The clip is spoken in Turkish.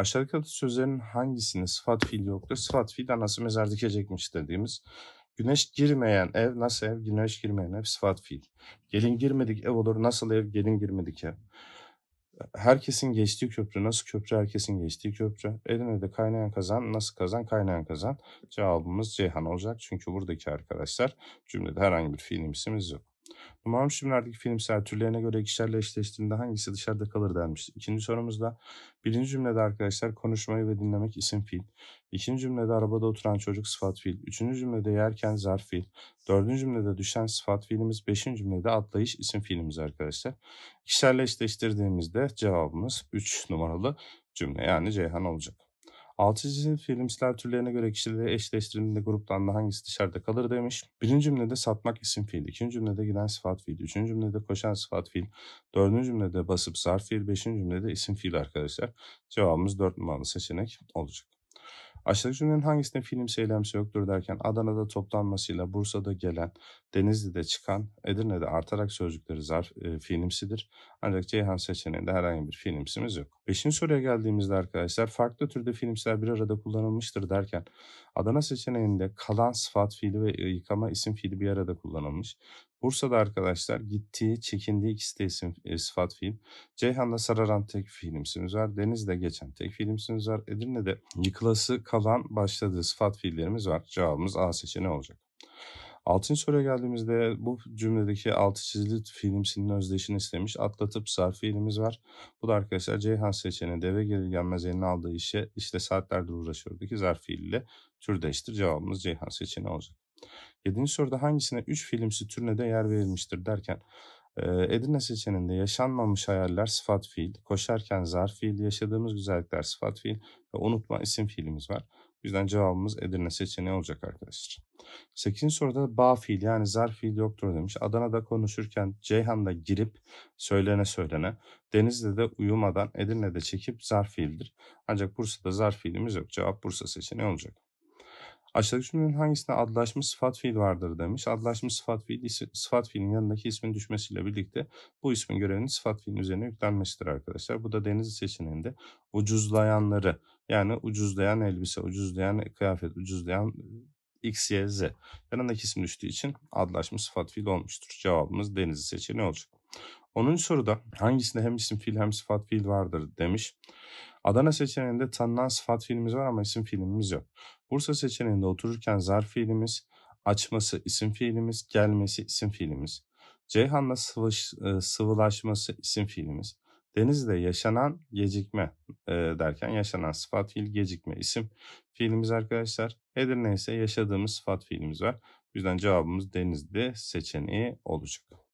Aşağıdaki sözlerin hangisini sıfat fiil yoktur? Sıfat fiil anası mezar dikecekmiş dediğimiz. Güneş girmeyen ev nasıl ev? Güneş girmeyen ev sıfat fiil. Gelin girmedik ev olur nasıl ev? Gelin girmedik ev. Herkesin geçtiği köprü nasıl köprü? Herkesin geçtiği köprü. Eline de kaynayan kazan nasıl kazan? Kaynayan kazan. Cevabımız Ceyhan olacak. Çünkü buradaki arkadaşlar cümlede herhangi bir fiil yok. Numam şimdilerdeki filmsel türlerine göre ikişerle eşleştiğinde hangisi dışarıda kalır denmişti. İkinci sorumuzda birinci cümlede arkadaşlar konuşmayı ve dinlemek isim fiil. İkinci cümlede arabada oturan çocuk sıfat fiil. Üçüncü cümlede yerken zarf fiil. Dördüncü cümlede düşen sıfat fiilimiz. Beşinci cümlede atlayış isim fiilimiz arkadaşlar. İkişerle eşleştirdiğimizde cevabımız 3 numaralı cümle yani Ceyhan olacak. Altı çizili filmsler türlerine göre kişileri eşleştirildiğinde gruplarında hangisi dışarıda kalır demiş. Birinci cümlede satmak isim fiil, ikinci cümlede giden sıfat fiil, üçüncü cümlede koşan sıfat fiil, dördüncü cümlede basıp zarf fiil, beşinci cümlede isim fiil arkadaşlar. Cevabımız dört numaralı seçenek olacak. Aşağıdaki cümlenin hangisinde film eylemsi yoktur derken Adana'da toplanmasıyla Bursa'da gelen, Denizli'de çıkan, Edirne'de artarak sözcükleri zarf e, fiilimsidir. Ancak Ceyhan seçeneğinde herhangi bir fiilimsimiz yok. Beşinci soruya geldiğimizde arkadaşlar farklı türde fiilimsiler bir arada kullanılmıştır derken Adana seçeneğinde kalan sıfat fiili ve yıkama isim fiili bir arada kullanılmış. Bursa'da arkadaşlar gittiği, çekindiği ikisi de isim, e, sıfat film Ceyhan'da sararan tek fiilimsiniz var. Deniz'de geçen tek fiilimsiniz var. Edirne'de yıkılası kalan başladığı sıfat fiillerimiz var. Cevabımız A seçeneği olacak. Altın soruya geldiğimizde bu cümledeki altı çizili fiilimsinin özdeşini istemiş. Atlatıp sarf fiilimiz var. Bu da arkadaşlar Ceyhan seçeneği deve gelir gelmez elini aldığı işe işte saatlerdir uğraşıyordu ki zarf fiiliyle türdeştir. Cevabımız Ceyhan seçeneği olacak. 7. soruda hangisine 3 filmsi türüne de yer verilmiştir derken Edirne seçeneğinde yaşanmamış hayaller sıfat fiil, koşarken zarf fiil, yaşadığımız güzellikler sıfat fiil ve unutma isim fiilimiz var. O yüzden cevabımız Edirne seçeneği olacak arkadaşlar. 8. soruda bağ fiil yani zarf fiil yoktur demiş. Adana'da konuşurken Ceyhan'da girip söylene söylene, Denizli'de uyumadan Edirne'de çekip zarf fiildir. Ancak Bursa'da zarf fiilimiz yok. Cevap Bursa seçeneği olacak. Aşağıdaki cümlenin hangisinde adlaşmış sıfat fiil vardır demiş. Adlaşmış sıfat fiil sıfat fiilin yanındaki ismin düşmesiyle birlikte bu ismin görevinin sıfat fiilin üzerine yüklenmiştir arkadaşlar. Bu da deniz seçeneğinde ucuzlayanları yani ucuzlayan elbise, ucuzlayan kıyafet, ucuzlayan e, X, Y, Z yanındaki isim düştüğü için adlaşmış sıfat fiil olmuştur. Cevabımız denizi seçeneği olacak. 10. soruda hangisinde hem isim fiil hem sıfat fiil vardır demiş. Adana seçeneğinde tanınan sıfat fiilimiz var ama isim fiilimiz yok. Bursa seçeneğinde otururken zarf fiilimiz, açması isim fiilimiz, gelmesi isim fiilimiz. Ceyhan'la sıvış, e, sıvılaşması isim fiilimiz. Denizli'de yaşanan gecikme e, derken yaşanan sıfat fiil gecikme isim fiilimiz arkadaşlar. Edirne ise yaşadığımız sıfat fiilimiz var. O yüzden cevabımız Denizli seçeneği olacak.